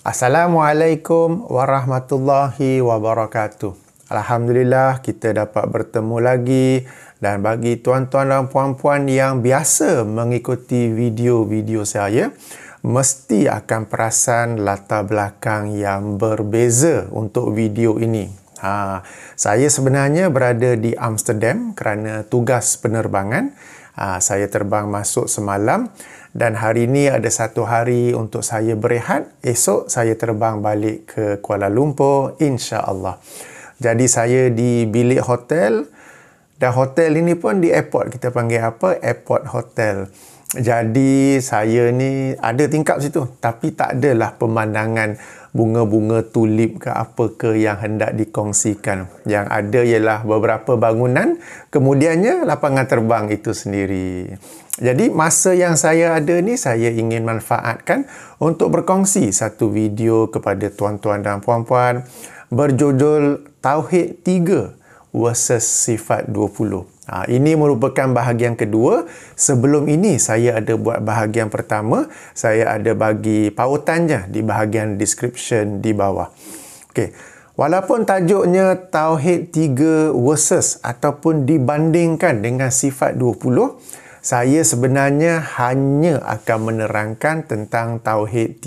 Assalamualaikum warahmatullahi wabarakatuh. Alhamdulillah kita dapat bertemu lagi dan bagi tuan-tuan dan puan-puan yang biasa mengikuti video-video saya mesti akan perasan latar belakang yang berbeza untuk video ini. Ha, saya sebenarnya berada di Amsterdam kerana tugas penerbangan. Ha, saya terbang masuk semalam dan hari ini ada satu hari untuk saya berehat esok saya terbang balik ke Kuala Lumpur insya-Allah. Jadi saya di bilik hotel dan hotel ini pun di airport kita panggil apa airport hotel. Jadi saya ni ada tingkap situ tapi tak adalah pemandangan bunga-bunga tulip ke apa ke yang hendak dikongsikan. Yang ada ialah beberapa bangunan, kemudiannya lapangan terbang itu sendiri. Jadi masa yang saya ada ni saya ingin manfaatkan untuk berkongsi satu video kepada tuan-tuan dan puan-puan berjudul Tauhid 3 versus Sifat 20. Ha, ini merupakan bahagian kedua. Sebelum ini saya ada buat bahagian pertama. Saya ada bagi pautannya di bahagian description di bawah. Okey. Walaupun tajuknya Tauhid 3 versus ataupun dibandingkan dengan sifat 20, saya sebenarnya hanya akan menerangkan tentang Tauhid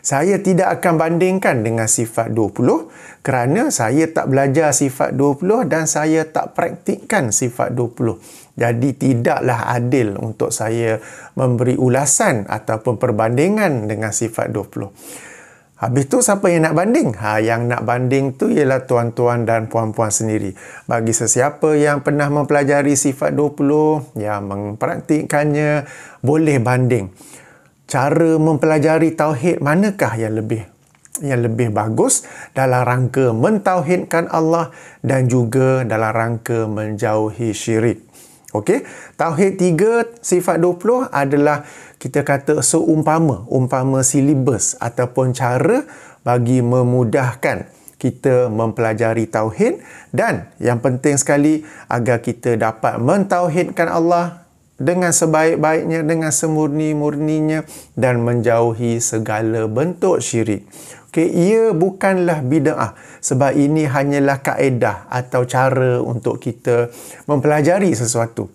saya tidak akan bandingkan dengan sifat 20 kerana saya tak belajar sifat 20 dan saya tak praktikkan sifat 20. Jadi tidaklah adil untuk saya memberi ulasan ataupun perbandingan dengan sifat 20. Habis tu siapa yang nak banding? Ha, yang nak banding tu ialah tuan-tuan dan puan-puan sendiri. Bagi sesiapa yang pernah mempelajari sifat 20, yang mempraktikkannya, boleh banding cara mempelajari tauhid manakah yang lebih yang lebih bagus dalam rangka mentauhidkan Allah dan juga dalam rangka menjauhi syirik. Okey, tauhid tiga sifat 20 adalah kita kata seumpama, umpama silibus ataupun cara bagi memudahkan kita mempelajari tauhid dan yang penting sekali agar kita dapat mentauhidkan Allah dengan sebaik-baiknya, dengan semurni-murninya dan menjauhi segala bentuk syirik. Okay, ia bukanlah bida'ah sebab ini hanyalah kaedah atau cara untuk kita mempelajari sesuatu.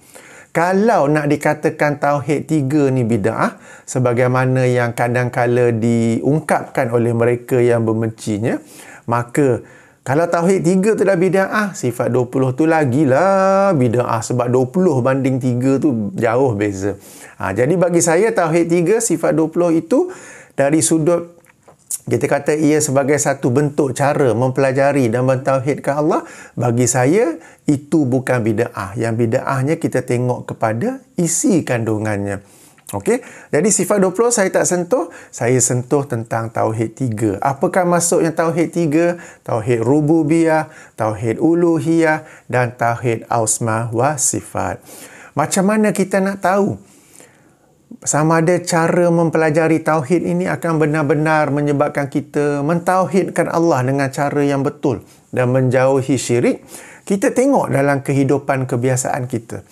Kalau nak dikatakan tauhid tiga ni bida'ah sebagaimana yang kadang-kadang diungkapkan oleh mereka yang membencinya, maka kalau tauhid tiga tu dah bida'ah, sifat dua puluh tu lagilah bida'ah. Sebab dua puluh banding tiga tu jauh beza. Ha, jadi bagi saya, tauhid tiga sifat dua puluh itu dari sudut kita kata ia sebagai satu bentuk cara mempelajari dan mentauhidkan Allah. Bagi saya, itu bukan bida'ah. Yang bida'ahnya kita tengok kepada isi kandungannya. Okey. Jadi sifat 20 saya tak sentuh, saya sentuh tentang tauhid 3. Apakah masuk yang tauhid 3? Tauhid rububiyah, tauhid uluhiyah dan tauhid asma wa sifat. Macam mana kita nak tahu sama ada cara mempelajari tauhid ini akan benar-benar menyebabkan kita mentauhidkan Allah dengan cara yang betul dan menjauhi syirik? Kita tengok dalam kehidupan kebiasaan kita.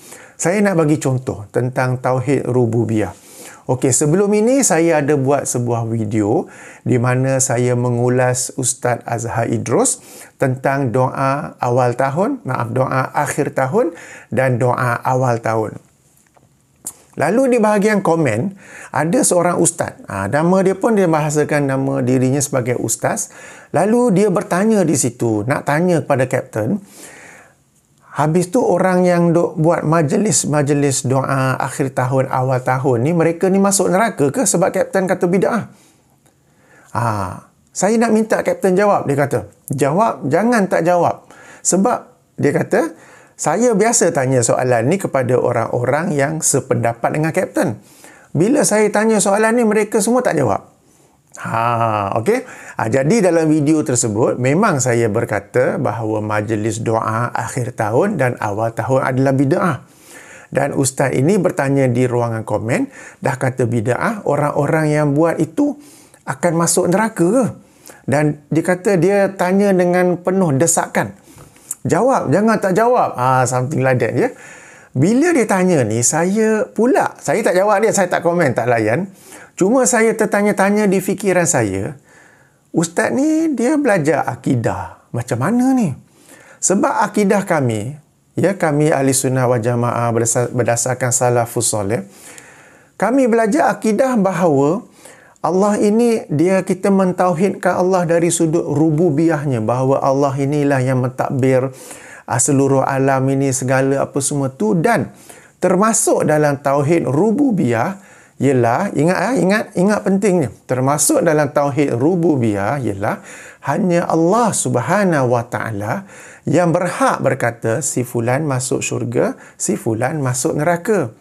Saya nak bagi contoh tentang tauhid rububiyah. Okey, sebelum ini saya ada buat sebuah video di mana saya mengulas Ustaz Azhar Idrus tentang doa awal tahun, maaf doa akhir tahun dan doa awal tahun. Lalu di bahagian komen ada seorang ustaz. Ah nama dia pun dia bahasakan nama dirinya sebagai ustaz. Lalu dia bertanya di situ, nak tanya kepada kapten, Habis tu orang yang dok buat majlis-majlis doa akhir tahun, awal tahun ni, mereka ni masuk neraka ke sebab kapten kata bida'ah? Ha, saya nak minta kapten jawab, dia kata. Jawab, jangan tak jawab. Sebab, dia kata, saya biasa tanya soalan ni kepada orang-orang yang sependapat dengan kapten. Bila saya tanya soalan ni, mereka semua tak jawab. Ha, okay. Ha, jadi dalam video tersebut memang saya berkata bahawa majlis doa akhir tahun dan awal tahun adalah bid'ah. Dan ustaz ini bertanya di ruangan komen, dah kata bid'ah, orang-orang yang buat itu akan masuk neraka ke? Dan dia kata dia tanya dengan penuh desakan. Jawab, jangan tak jawab. Ha, something like that, ya. Yeah? Bila dia tanya ni, saya pula, saya tak jawab dia, saya tak komen, tak layan. Cuma saya tertanya-tanya di fikiran saya, ustaz ni dia belajar akidah. Macam mana ni? Sebab akidah kami, ya kami ahli sunnah wal jamaah berdasarkan salafus soleh, kami belajar akidah bahawa Allah ini dia kita mentauhidkan Allah dari sudut rububiahnya bahawa Allah inilah yang mentadbir ah, seluruh alam ini segala apa semua tu dan termasuk dalam tauhid rububiah ialah ingat ya ingat ingat pentingnya termasuk dalam tauhid rububiyah ialah hanya Allah Subhanahu wa taala yang berhak berkata si fulan masuk syurga si fulan masuk neraka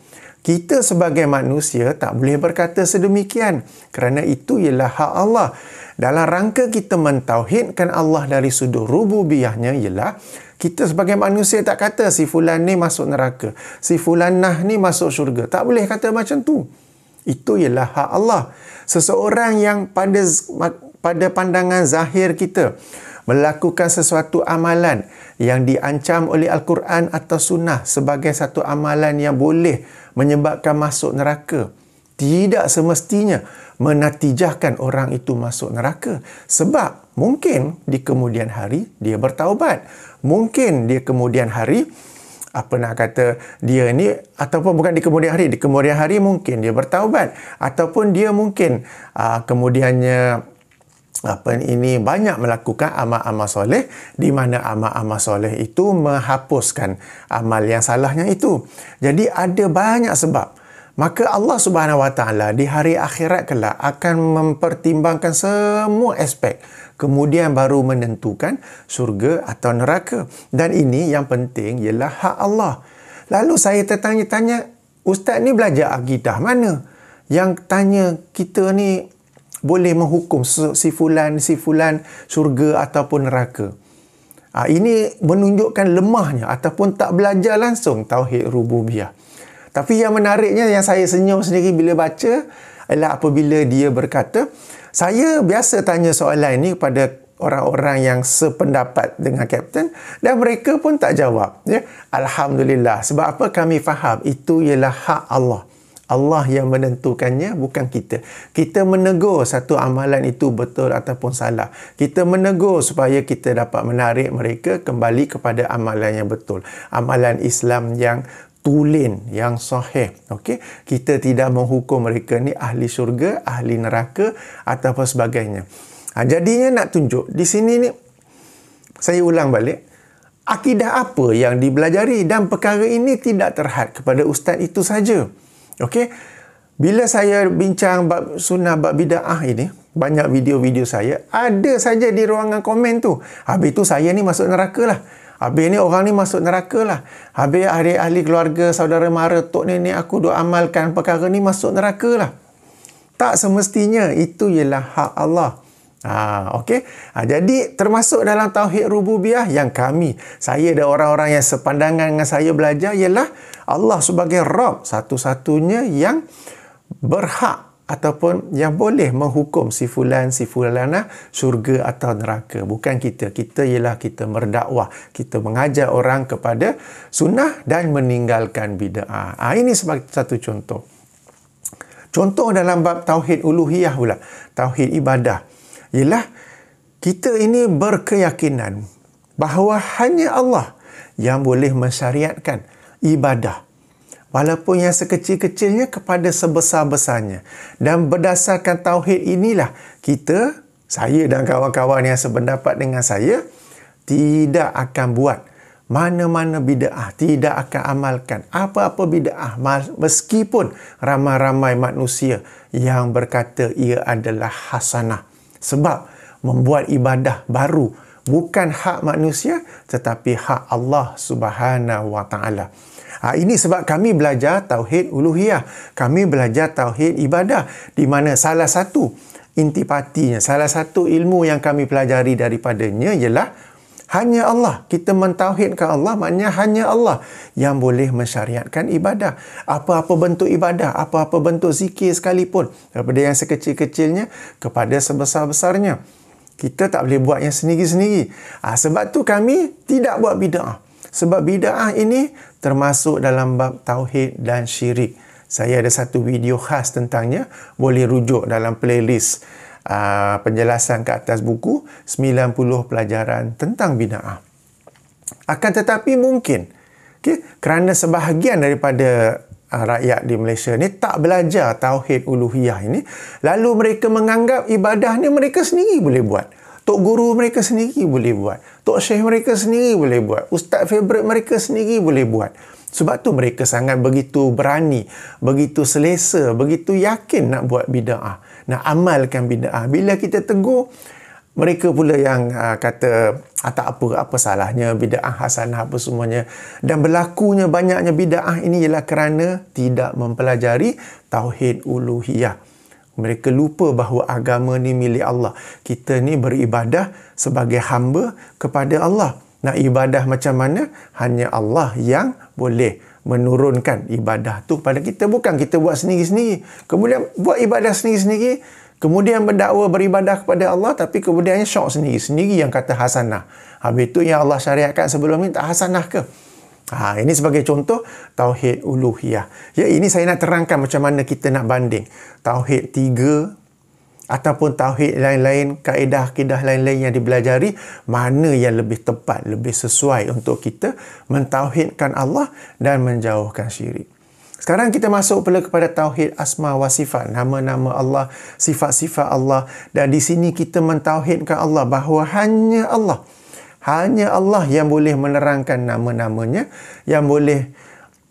kita sebagai manusia tak boleh berkata sedemikian kerana itu ialah hak Allah dalam rangka kita mentauhidkan Allah dari sudut rububiyahnya ialah kita sebagai manusia tak kata si fulan ni masuk neraka si fulanah ni masuk syurga tak boleh kata macam tu itu ialah hak Allah. Seseorang yang pada pada pandangan zahir kita melakukan sesuatu amalan yang diancam oleh al-Quran atau sunnah sebagai satu amalan yang boleh menyebabkan masuk neraka tidak semestinya menatijahkan orang itu masuk neraka sebab mungkin di kemudian hari dia bertaubat mungkin dia kemudian hari apa nak kata dia ni ataupun bukan di kemudian hari di kemudian hari mungkin dia bertaubat ataupun dia mungkin aa, ah, kemudiannya apa ini banyak melakukan amal-amal soleh di mana amal-amal soleh itu menghapuskan amal yang salahnya itu jadi ada banyak sebab maka Allah Subhanahu Wa Taala di hari akhirat kelak akan mempertimbangkan semua aspek kemudian baru menentukan surga atau neraka. Dan ini yang penting ialah hak Allah. Lalu saya tertanya-tanya, ustaz ni belajar akidah mana? Yang tanya kita ni boleh menghukum si fulan, si fulan syurga ataupun neraka. Ha, ini menunjukkan lemahnya ataupun tak belajar langsung tauhid rububiyah. Tapi yang menariknya yang saya senyum sendiri bila baca ialah apabila dia berkata saya biasa tanya soalan ini kepada orang-orang yang sependapat dengan kapten dan mereka pun tak jawab. Ya? Alhamdulillah. Sebab apa kami faham? Itu ialah hak Allah. Allah yang menentukannya bukan kita. Kita menegur satu amalan itu betul ataupun salah. Kita menegur supaya kita dapat menarik mereka kembali kepada amalan yang betul. Amalan Islam yang tulen yang sahih. Okey, kita tidak menghukum mereka ni ahli syurga, ahli neraka atau apa sebagainya. Ha, jadinya nak tunjuk di sini ni saya ulang balik akidah apa yang dibelajari dan perkara ini tidak terhad kepada ustaz itu saja. Okey. Bila saya bincang bab sunnah bab bidah ini, banyak video-video saya ada saja di ruangan komen tu. Habis tu saya ni masuk neraka lah. Habis ni orang ni masuk neraka lah. Habis ahli-ahli keluarga, saudara mara, tok nenek aku duk amalkan perkara ni masuk neraka lah. Tak semestinya itu ialah hak Allah. Ha, okay? ha, jadi termasuk dalam tauhid rububiah yang kami, saya dan orang-orang yang sepandangan dengan saya belajar ialah Allah sebagai Rabb satu-satunya yang berhak ataupun yang boleh menghukum si fulan si fulana syurga atau neraka bukan kita kita ialah kita merdakwah kita mengajar orang kepada sunnah dan meninggalkan bidah ha, ini sebagai satu contoh contoh dalam bab tauhid uluhiyah pula tauhid ibadah ialah kita ini berkeyakinan bahawa hanya Allah yang boleh mensyariatkan ibadah walaupun yang sekecil-kecilnya kepada sebesar-besarnya. Dan berdasarkan tauhid inilah kita, saya dan kawan-kawan yang sependapat dengan saya, tidak akan buat mana-mana bida'ah, tidak akan amalkan apa-apa bida'ah meskipun ramai-ramai manusia yang berkata ia adalah hasanah. Sebab membuat ibadah baru bukan hak manusia tetapi hak Allah Subhanahu Wa Taala. Ha, ini sebab kami belajar Tauhid Uluhiyah. Kami belajar Tauhid Ibadah. Di mana salah satu intipatinya, salah satu ilmu yang kami pelajari daripadanya ialah hanya Allah. Kita mentauhidkan Allah maknanya hanya Allah yang boleh mensyariatkan ibadah. Apa-apa bentuk ibadah, apa-apa bentuk zikir sekalipun. Daripada yang sekecil-kecilnya kepada sebesar-besarnya. Kita tak boleh buat yang sendiri-sendiri. Ha, sebab tu kami tidak buat bida'ah sebab bidah ini termasuk dalam bab tauhid dan syirik. Saya ada satu video khas tentangnya, boleh rujuk dalam playlist aa, ah, penjelasan ke atas buku 90 pelajaran tentang bidah. Akan tetapi mungkin okay, kerana sebahagian daripada ah, rakyat di Malaysia ni tak belajar tauhid uluhiyah ini, lalu mereka menganggap ibadah ni mereka sendiri boleh buat. Tok guru mereka sendiri boleh buat. Tok syekh mereka sendiri boleh buat. Ustaz favorite mereka sendiri boleh buat. Sebab tu mereka sangat begitu berani, begitu selesa, begitu yakin nak buat bida'ah, nak amalkan bida'ah. Bila kita tegur, mereka pula yang uh, kata ah, tak apa, apa salahnya bida'ah hasanah apa semuanya. Dan berlakunya banyaknya bida'ah ini ialah kerana tidak mempelajari tauhid uluhiyah. Mereka lupa bahawa agama ni milik Allah. Kita ni beribadah sebagai hamba kepada Allah. Nak ibadah macam mana? Hanya Allah yang boleh menurunkan ibadah tu pada kita. Bukan kita buat sendiri-sendiri. Kemudian buat ibadah sendiri-sendiri. Kemudian berdakwa beribadah kepada Allah. Tapi kemudiannya syok sendiri-sendiri yang kata hasanah. Habis tu yang Allah syariatkan sebelum ni tak hasanah ke? Ha, ini sebagai contoh Tauhid Uluhiyah. Ya, ini saya nak terangkan macam mana kita nak banding. Tauhid tiga ataupun Tauhid lain-lain, kaedah-kaedah lain-lain yang dibelajari, mana yang lebih tepat, lebih sesuai untuk kita mentauhidkan Allah dan menjauhkan syirik. Sekarang kita masuk pula kepada Tauhid Asma wa Sifat, nama-nama Allah, sifat-sifat Allah. Dan di sini kita mentauhidkan Allah bahawa hanya Allah. Allah hanya Allah yang boleh menerangkan nama-namanya, yang boleh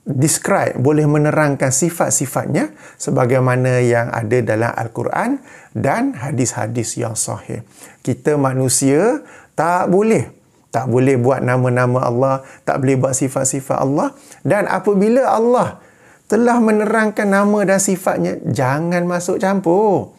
describe, boleh menerangkan sifat-sifatnya sebagaimana yang ada dalam Al-Quran dan hadis-hadis yang sahih. Kita manusia tak boleh tak boleh buat nama-nama Allah, tak boleh buat sifat-sifat Allah. Dan apabila Allah telah menerangkan nama dan sifatnya, jangan masuk campur.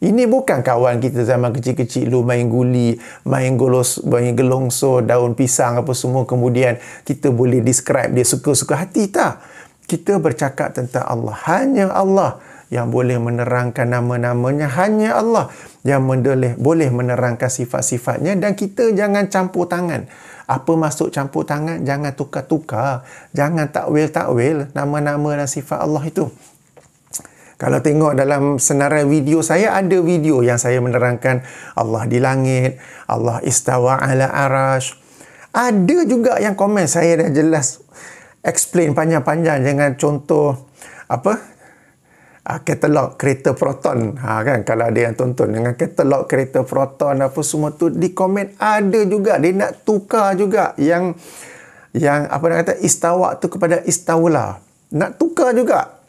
Ini bukan kawan kita zaman kecil-kecil lu main guli, main golos, main gelongso, daun pisang apa semua kemudian kita boleh describe dia suka-suka hati tak. Kita bercakap tentang Allah. Hanya Allah yang boleh menerangkan nama-namanya. Hanya Allah yang mendeleh boleh menerangkan sifat-sifatnya. Dan kita jangan campur tangan. Apa masuk campur tangan? Jangan tukar-tukar. Jangan takwil-takwil nama-nama dan sifat Allah itu. Kalau tengok dalam senarai video saya ada video yang saya menerangkan Allah di langit, Allah istawa ala arash. Ada juga yang komen saya dah jelas explain panjang-panjang dengan contoh apa? Ah, katalog kereta proton ha, kan kalau ada yang tonton dengan katalog kereta proton apa semua tu di komen ada juga dia nak tukar juga yang yang apa nak kata istawa tu kepada istawalah nak tukar juga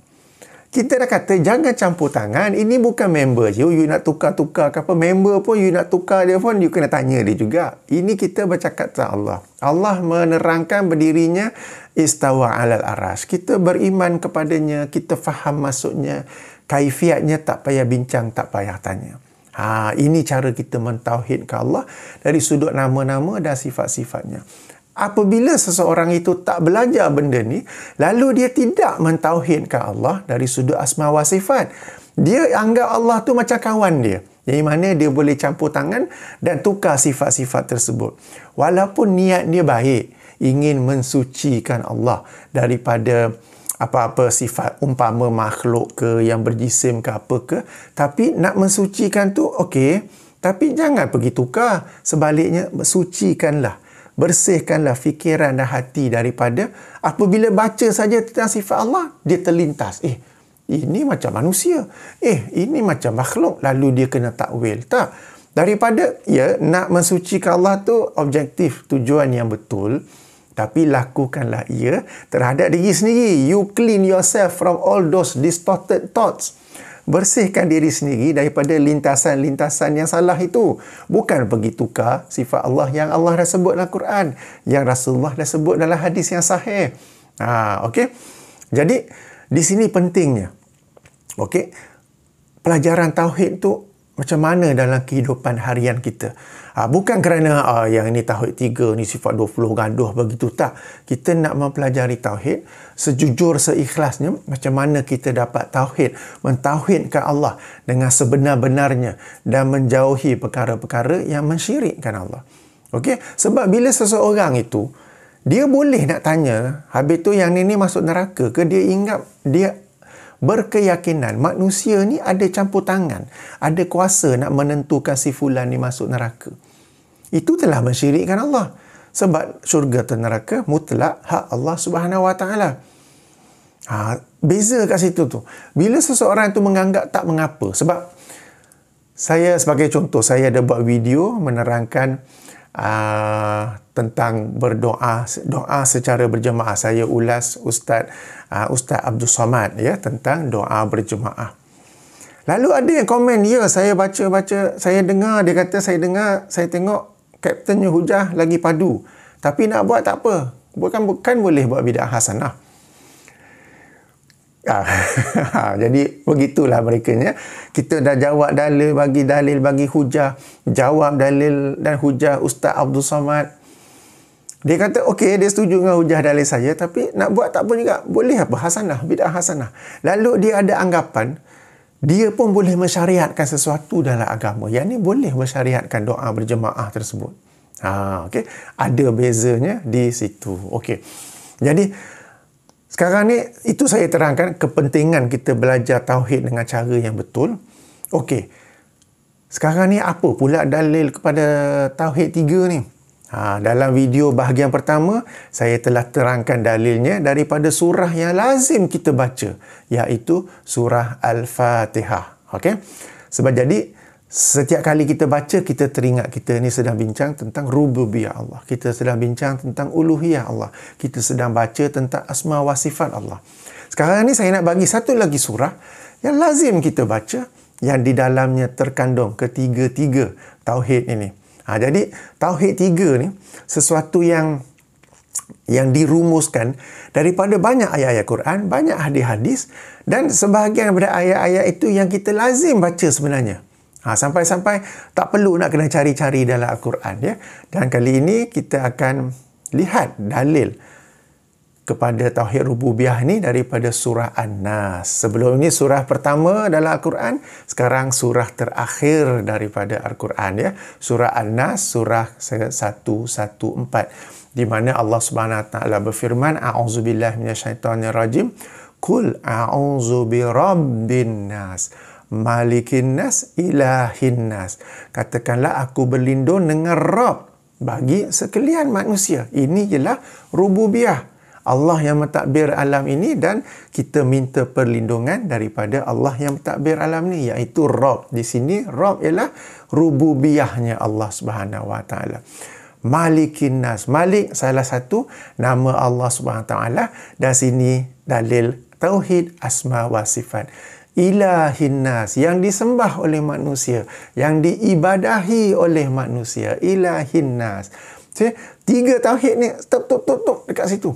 kita dah kata jangan campur tangan ini bukan member you oh, you nak tukar-tukar ke apa member pun you nak tukar dia pun you kena tanya dia juga ini kita bercakap tentang Allah Allah menerangkan berdirinya istawa alal aras kita beriman kepadanya kita faham maksudnya kaifiatnya tak payah bincang tak payah tanya ha, ini cara kita mentauhidkan Allah dari sudut nama-nama dan sifat-sifatnya apabila seseorang itu tak belajar benda ni, lalu dia tidak mentauhidkan Allah dari sudut asma wa sifat. Dia anggap Allah tu macam kawan dia. Yang mana dia boleh campur tangan dan tukar sifat-sifat tersebut. Walaupun niat dia baik, ingin mensucikan Allah daripada apa-apa sifat umpama makhluk ke yang berjisim ke apa ke tapi nak mensucikan tu okey tapi jangan pergi tukar sebaliknya sucikanlah bersihkanlah fikiran dan hati daripada apabila baca saja tentang sifat Allah, dia terlintas. Eh, ini macam manusia. Eh, ini macam makhluk. Lalu dia kena takwil. Tak. Daripada, ya, nak mensucikan Allah tu objektif, tujuan yang betul. Tapi lakukanlah ia terhadap diri sendiri. You clean yourself from all those distorted thoughts bersihkan diri sendiri daripada lintasan-lintasan yang salah itu. Bukan begitukah sifat Allah yang Allah dah sebut dalam Quran, yang Rasulullah dah sebut dalam hadis yang sahih. Ha, okey. Jadi di sini pentingnya. okay Pelajaran tauhid tu macam mana dalam kehidupan harian kita. Ha, bukan kerana uh, yang ini tauhid tiga, ni sifat dua puluh gaduh begitu tak. Kita nak mempelajari tauhid sejujur seikhlasnya macam mana kita dapat tauhid, mentauhidkan Allah dengan sebenar-benarnya dan menjauhi perkara-perkara yang mensyirikkan Allah. Okey, sebab bila seseorang itu dia boleh nak tanya, habis tu yang ini masuk neraka ke dia ingat dia berkeyakinan manusia ni ada campur tangan, ada kuasa nak menentukan si fulan ni masuk neraka. Itu telah mensyirikkan Allah. Sebab syurga dan neraka mutlak hak Allah Subhanahu Wa Taala. Ha, beza kat situ tu. Bila seseorang tu menganggap tak mengapa sebab saya sebagai contoh saya ada buat video menerangkan Ah, tentang berdoa doa secara berjemaah saya ulas ustaz uh, ustaz Abdul Somad ya tentang doa berjemaah lalu ada yang komen ya saya baca-baca saya dengar dia kata saya dengar saya tengok kaptennya hujah lagi padu tapi nak buat tak apa bukan bukan boleh buat bidah hasanah Ha, jadi begitulah mereka ya. Kita dah jawab dalil bagi dalil bagi hujah, jawab dalil dan hujah Ustaz Abdul Samad. Dia kata okey dia setuju dengan hujah dalil saya tapi nak buat tak apa juga. Boleh apa hasanah, bidah hasanah. Lalu dia ada anggapan dia pun boleh mensyariatkan sesuatu dalam agama. Yang ni boleh mensyariatkan doa berjemaah tersebut. Ha okey, ada bezanya di situ. Okey. Jadi sekarang ni itu saya terangkan kepentingan kita belajar tauhid dengan cara yang betul. Okey. Sekarang ni apa pula dalil kepada tauhid 3 ni? Ha, dalam video bahagian pertama saya telah terangkan dalilnya daripada surah yang lazim kita baca iaitu surah Al-Fatihah. Okey. Sebab jadi Setiap kali kita baca, kita teringat kita ni sedang bincang tentang rububiyah Allah. Kita sedang bincang tentang uluhiyah Allah. Kita sedang baca tentang asma wa sifat Allah. Sekarang ni saya nak bagi satu lagi surah yang lazim kita baca yang di dalamnya terkandung ketiga-tiga tauhid ini. Ha, jadi tauhid tiga ni sesuatu yang yang dirumuskan daripada banyak ayat-ayat Quran, banyak hadis-hadis dan sebahagian daripada ayat-ayat itu yang kita lazim baca sebenarnya. Ha, sampai-sampai tak perlu nak kena cari-cari dalam Al-Quran. Ya? Dan kali ini kita akan lihat dalil kepada Tauhid Rububiah ni daripada surah An-Nas. Sebelum ini surah pertama dalam Al-Quran, sekarang surah terakhir daripada Al-Quran. Ya? Surah An-Nas, surah 114. Di mana Allah Subhanahu SWT berfirman, A'udzubillah minasyaitanirrajim, Kul a'udzubirabbinnas. Kul malikin nas ilahin nas. Katakanlah aku berlindung dengan Rab bagi sekalian manusia. Ini ialah rububiah. Allah yang mentadbir alam ini dan kita minta perlindungan daripada Allah yang mentadbir alam ni iaitu Rabb. Di sini Rabb ialah rububiahnya Allah Subhanahu Wa Taala. Malikin Nas. Malik salah satu nama Allah Subhanahu Wa Taala dan sini dalil tauhid asma wa sifat ilahinnas yang disembah oleh manusia yang diibadahi oleh manusia ilahinnas so, tiga tauhid ni tup tup tup dekat situ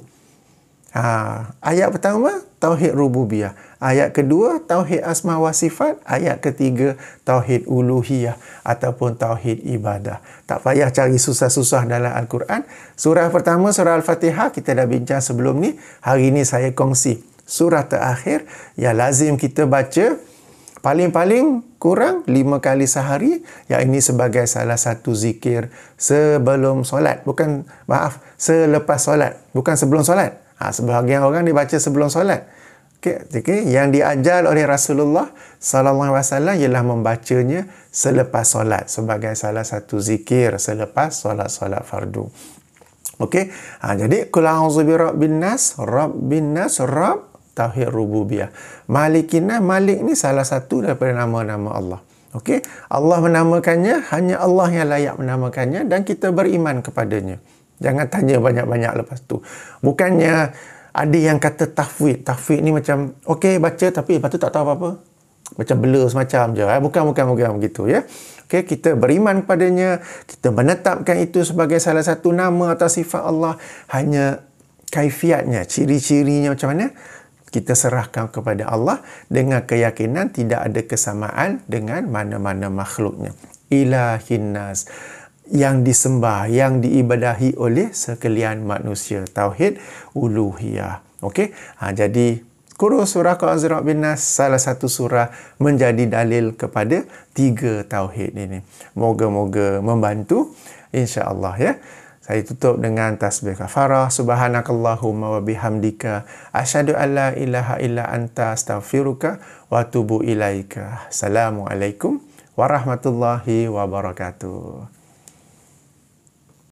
ha, ayat pertama tauhid rububiyah ayat kedua tauhid asma wa sifat ayat ketiga tauhid uluhiyah ataupun tauhid ibadah tak payah cari susah-susah dalam al-Quran surah pertama surah al-Fatihah kita dah bincang sebelum ni hari ni saya kongsi surah terakhir ya lazim kita baca paling-paling kurang lima kali sehari yang ini sebagai salah satu zikir sebelum solat bukan maaf selepas solat bukan sebelum solat ha, sebahagian orang dia baca sebelum solat okey okay. yang diajar oleh Rasulullah sallallahu alaihi wasallam ialah membacanya selepas solat sebagai salah satu zikir selepas solat solat fardu okey ha, jadi kul a'udzu birabbin nas rabb tauhid rububiyah. Malikina Malik ni salah satu daripada nama-nama Allah. Okey, Allah menamakannya hanya Allah yang layak menamakannya dan kita beriman kepadanya. Jangan tanya banyak-banyak lepas tu. Bukannya ada yang kata tafwid. Tafwid ni macam okey baca tapi lepas tu tak tahu apa-apa. Macam blur semacam je. Eh? Bukan, bukan, bukan begitu. Ya? Okey, kita beriman kepadanya. Kita menetapkan itu sebagai salah satu nama atau sifat Allah. Hanya kaifiatnya, ciri-cirinya macam mana kita serahkan kepada Allah dengan keyakinan tidak ada kesamaan dengan mana-mana makhluknya. Ilahin nas yang disembah, yang diibadahi oleh sekalian manusia. Tauhid uluhiyah. Okey. Ha, jadi Kurus surah Al-Azra' bin Nas salah satu surah menjadi dalil kepada tiga tauhid ini. Moga-moga membantu insya-Allah ya. Saya tutup dengan tasbih kafarah. Subhanakallahumma wa bihamdika. Ashadu an la ilaha illa anta astaghfiruka wa tubu ilaika. Assalamualaikum warahmatullahi wabarakatuh.